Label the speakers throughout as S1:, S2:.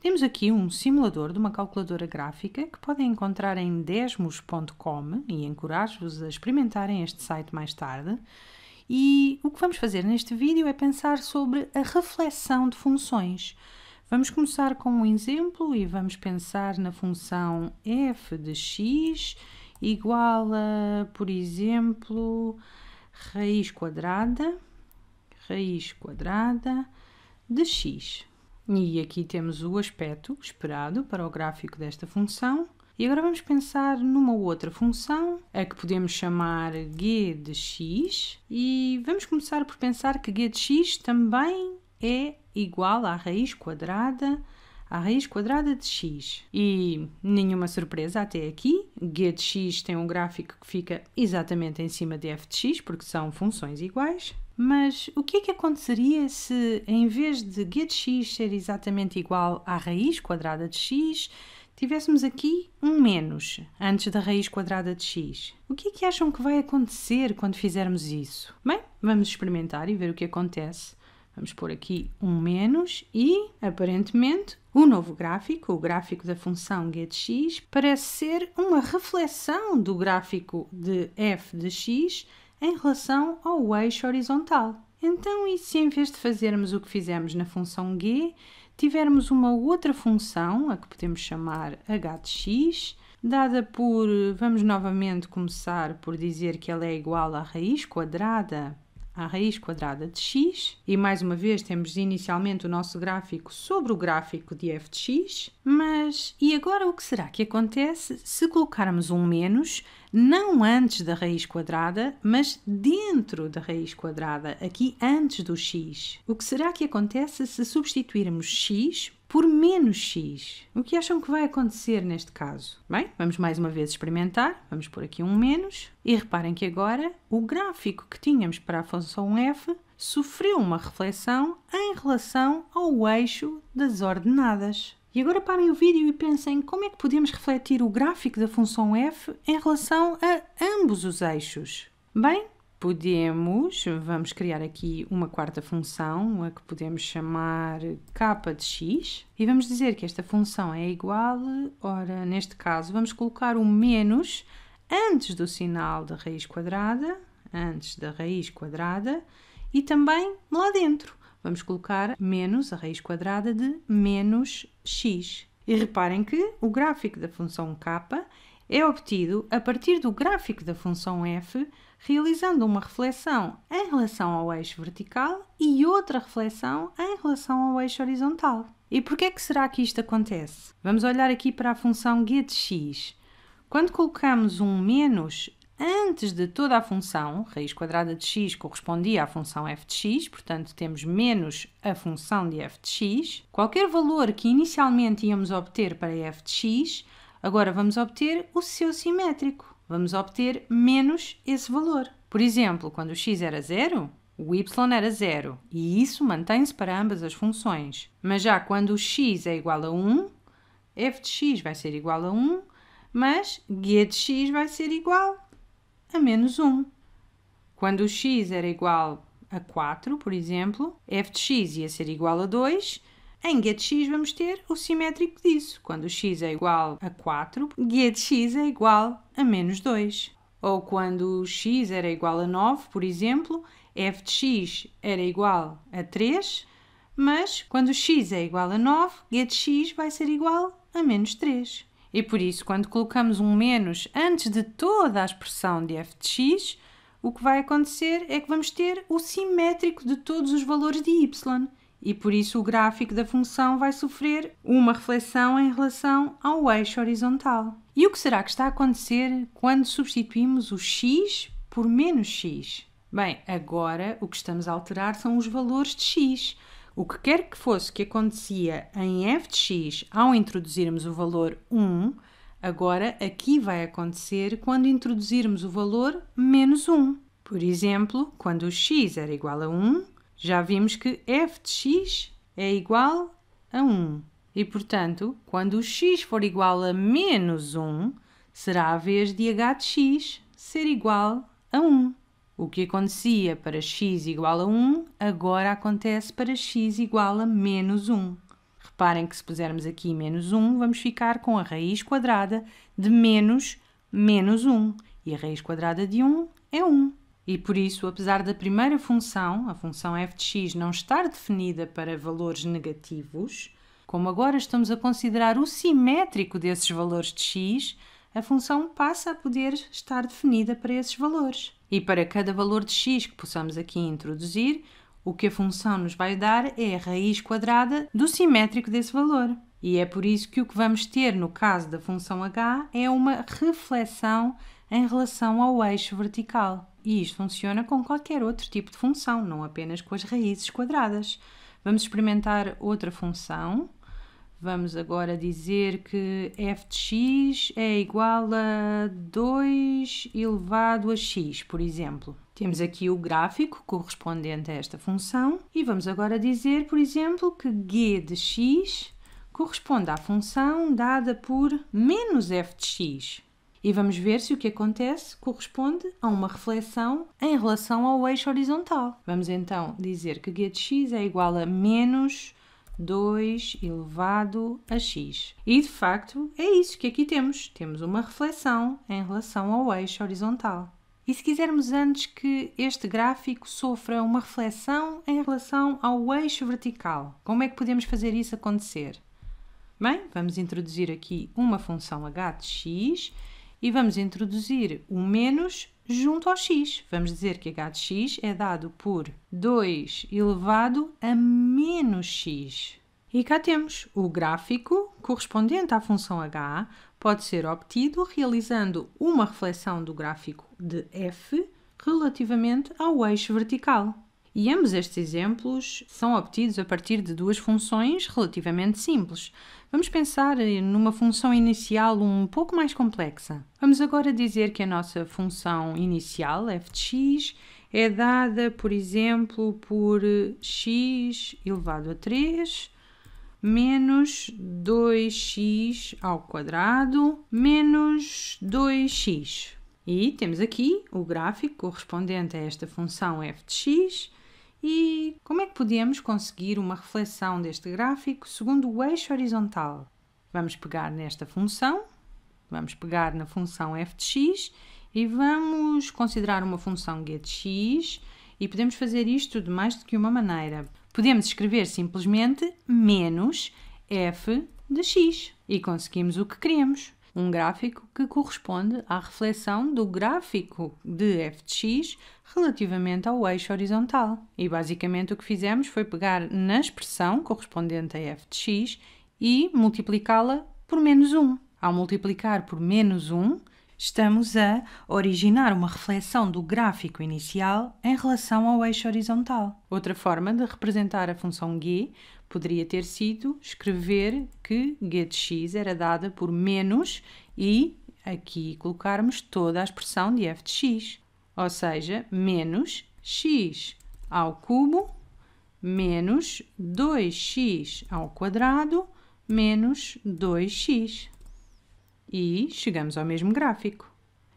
S1: Temos aqui um simulador de uma calculadora gráfica que podem encontrar em desmos.com e encorajo-vos a experimentarem este site mais tarde. E o que vamos fazer neste vídeo é pensar sobre a reflexão de funções. Vamos começar com um exemplo e vamos pensar na função f de x igual a, por exemplo, raiz quadrada, raiz quadrada de x. E aqui temos o aspecto esperado para o gráfico desta função. E agora vamos pensar numa outra função, a que podemos chamar g de x. E vamos começar por pensar que g de x também é igual à raiz quadrada raiz quadrada de x. E nenhuma surpresa até aqui, g de x tem um gráfico que fica exatamente em cima de f de x, porque são funções iguais. Mas o que é que aconteceria se, em vez de g de x ser exatamente igual à raiz quadrada de x, tivéssemos aqui um menos antes da raiz quadrada de x? O que é que acham que vai acontecer quando fizermos isso? Bem, vamos experimentar e ver o que acontece. Vamos pôr aqui um menos e, aparentemente, o novo gráfico, o gráfico da função g de x, parece ser uma reflexão do gráfico de f de x em relação ao eixo horizontal. Então, e se em vez de fazermos o que fizemos na função g, tivermos uma outra função, a que podemos chamar h de x, dada por, vamos novamente começar por dizer que ela é igual à raiz quadrada a raiz quadrada de x, e mais uma vez temos inicialmente o nosso gráfico sobre o gráfico de f de x, mas e agora o que será que acontece se colocarmos um menos, não antes da raiz quadrada, mas dentro da raiz quadrada, aqui antes do x? O que será que acontece se substituirmos x por menos x. O que acham que vai acontecer neste caso? Bem, vamos mais uma vez experimentar. Vamos pôr aqui um menos. E reparem que agora o gráfico que tínhamos para a função f sofreu uma reflexão em relação ao eixo das ordenadas. E agora parem o vídeo e pensem como é que podemos refletir o gráfico da função f em relação a ambos os eixos. Bem, podemos, vamos criar aqui uma quarta função, a que podemos chamar capa de x, e vamos dizer que esta função é igual, ora, neste caso, vamos colocar o menos antes do sinal da raiz quadrada, antes da raiz quadrada, e também lá dentro. Vamos colocar menos a raiz quadrada de menos x. E reparem que o gráfico da função k é obtido a partir do gráfico da função f, realizando uma reflexão em relação ao eixo vertical e outra reflexão em relação ao eixo horizontal. E por é que será que isto acontece? Vamos olhar aqui para a função getx. Quando colocamos um menos antes de toda a função, raiz quadrada de x correspondia à função f de x, portanto temos menos a função de f de x, qualquer valor que inicialmente íamos obter para f de x, Agora vamos obter o seu simétrico. Vamos obter menos esse valor. Por exemplo, quando o x era zero, o y era zero e isso mantém-se para ambas as funções. Mas já quando o x é igual a 1, f de x vai ser igual a 1, mas g de x vai ser igual a menos 1. Quando o x era igual a 4, por exemplo, f de x ia ser igual a 2 em getx vamos ter o simétrico disso. Quando x é igual a 4, getx é igual a menos 2. Ou quando x era igual a 9, por exemplo, f de x era igual a 3, mas quando x é igual a 9, getx vai ser igual a menos 3. E por isso, quando colocamos um menos antes de toda a expressão de f de x, o que vai acontecer é que vamos ter o simétrico de todos os valores de y e por isso o gráfico da função vai sofrer uma reflexão em relação ao eixo horizontal. E o que será que está a acontecer quando substituímos o x por menos x? Bem, agora o que estamos a alterar são os valores de x. O que quer que fosse que acontecia em f de x ao introduzirmos o valor 1, agora aqui vai acontecer quando introduzirmos o valor menos 1. Por exemplo, quando o x era igual a 1, já vimos que f de x é igual a 1. E, portanto, quando o x for igual a menos 1, será a vez de h de x ser igual a 1. O que acontecia para x igual a 1, agora acontece para x igual a menos 1. Reparem que se pusermos aqui menos 1, vamos ficar com a raiz quadrada de menos menos 1. E a raiz quadrada de 1 é 1. E por isso, apesar da primeira função, a função f de x, não estar definida para valores negativos, como agora estamos a considerar o simétrico desses valores de x, a função passa a poder estar definida para esses valores. E para cada valor de x que possamos aqui introduzir, o que a função nos vai dar é a raiz quadrada do simétrico desse valor. E é por isso que o que vamos ter no caso da função h é uma reflexão em relação ao eixo vertical. E isto funciona com qualquer outro tipo de função, não apenas com as raízes quadradas. Vamos experimentar outra função. Vamos agora dizer que f de x é igual a 2 elevado a x, por exemplo. Temos aqui o gráfico correspondente a esta função e vamos agora dizer, por exemplo, que g de x corresponde à função dada por menos f de x e vamos ver se o que acontece corresponde a uma reflexão em relação ao eixo horizontal. Vamos então dizer que g de x é igual a menos 2 elevado a x. E de facto é isso que aqui temos. Temos uma reflexão em relação ao eixo horizontal. E se quisermos antes que este gráfico sofra uma reflexão em relação ao eixo vertical, como é que podemos fazer isso acontecer? Bem, vamos introduzir aqui uma função h de x e vamos introduzir o menos junto ao x. Vamos dizer que h de x é dado por 2 elevado a menos x. E cá temos o gráfico correspondente à função h pode ser obtido realizando uma reflexão do gráfico de f relativamente ao eixo vertical. E ambos estes exemplos são obtidos a partir de duas funções relativamente simples. Vamos pensar eh, numa função inicial um pouco mais complexa. Vamos agora dizer que a nossa função inicial, f de x, é dada, por exemplo, por eh, x elevado a 3 menos 2x ao quadrado menos 2x. E temos aqui o gráfico correspondente a esta função f de x e como é que podemos conseguir uma reflexão deste gráfico segundo o eixo horizontal? Vamos pegar nesta função, vamos pegar na função f de x e vamos considerar uma função g de x e podemos fazer isto de mais do que uma maneira. Podemos escrever simplesmente menos f de x e conseguimos o que queremos um gráfico que corresponde à reflexão do gráfico de f de x relativamente ao eixo horizontal. E basicamente o que fizemos foi pegar na expressão correspondente a f de x e multiplicá-la por menos 1. Ao multiplicar por menos 1, estamos a originar uma reflexão do gráfico inicial em relação ao eixo horizontal. Outra forma de representar a função g Poderia ter sido escrever que x era dada por menos e aqui colocarmos toda a expressão de f de x, ou seja, menos x ao cubo menos 2x ao quadrado menos 2x. E chegamos ao mesmo gráfico.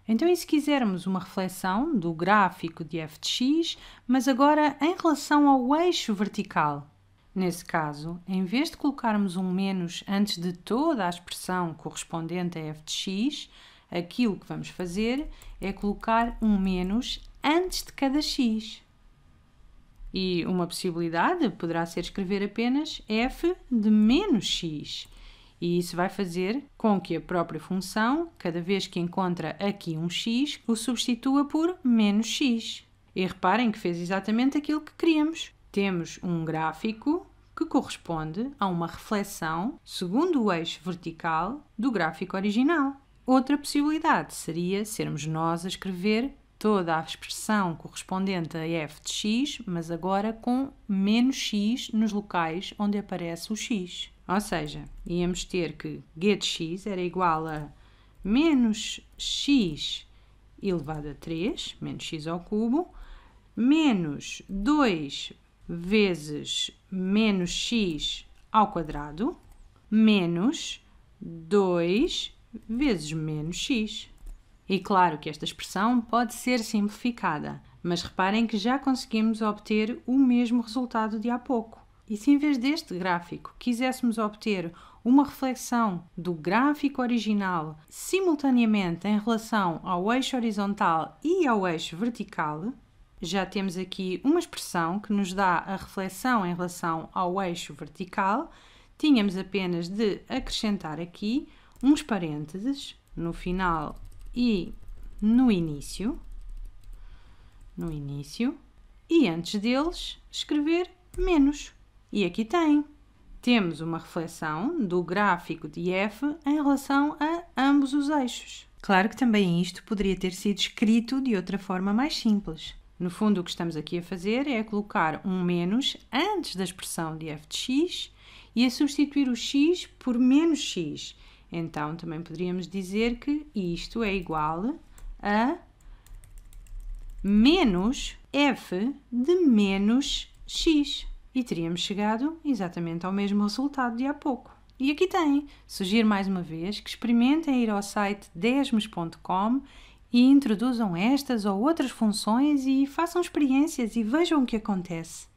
S1: Então, e se quisermos uma reflexão do gráfico de f de x, mas agora em relação ao eixo vertical? Nesse caso, em vez de colocarmos um menos antes de toda a expressão correspondente a f de x, aquilo que vamos fazer é colocar um menos antes de cada x. E uma possibilidade poderá ser escrever apenas f de menos x. E isso vai fazer com que a própria função, cada vez que encontra aqui um x, o substitua por menos x. E reparem que fez exatamente aquilo que queríamos temos um gráfico que corresponde a uma reflexão segundo o eixo vertical do gráfico original. Outra possibilidade seria sermos nós a escrever toda a expressão correspondente a f de x, mas agora com menos x nos locais onde aparece o x. Ou seja, íamos ter que x era igual a menos x elevado a 3, menos x ao cubo, menos 2 vezes menos x ao quadrado menos 2 vezes menos x. E claro que esta expressão pode ser simplificada, mas reparem que já conseguimos obter o mesmo resultado de há pouco. E se em vez deste gráfico quiséssemos obter uma reflexão do gráfico original simultaneamente em relação ao eixo horizontal e ao eixo vertical, já temos aqui uma expressão que nos dá a reflexão em relação ao eixo vertical. Tínhamos apenas de acrescentar aqui uns parênteses no final e no início. No início. E antes deles, escrever menos. E aqui tem. Temos uma reflexão do gráfico de F em relação a ambos os eixos. Claro que também isto poderia ter sido escrito de outra forma mais simples. No fundo, o que estamos aqui a fazer é colocar um menos antes da expressão de f de x e a substituir o x por menos x. Então, também poderíamos dizer que isto é igual a menos f de menos x. E teríamos chegado exatamente ao mesmo resultado de há pouco. E aqui tem. Sugiro mais uma vez que experimentem ir ao site desmos.com e introduzam estas ou outras funções e façam experiências e vejam o que acontece.